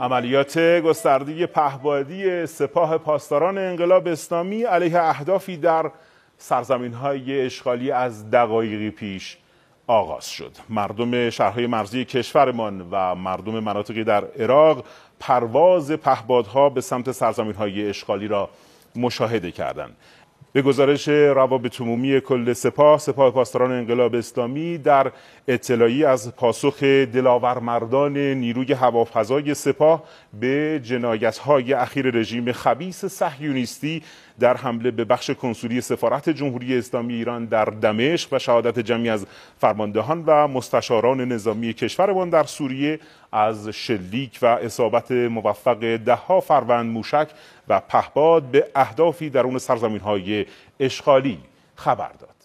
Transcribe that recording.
عملیات گسترده پهبادی سپاه پاسداران انقلاب اسلامی علیه اهدافی در سرزمین های اشغالی از دقایقی پیش آغاز شد مردم شهرهای مرزی کشورمان و مردم مناطقی در عراق پرواز پهبادها به سمت سرزمین های اشغالی را مشاهده کردند به گزارش روابط عمومی کل سپاه سپاه پاسداران انقلاب اسلامی در اطلاعی از پاسخ دلاورمردان نیروی هوافضای سپاه به های اخیر رژیم خبیس صهیونیستی در حمله به بخش کنسولی سفارت جمهوری اسلامی ایران در دمشق و شهادت جمعی از فرماندهان و مستشاران نظامی کشورمان در سوریه از شلیک و اصابت موفق دهها فروند موشک و پهباد به اهدافی درون سرزمین های اشغالی خبر داد.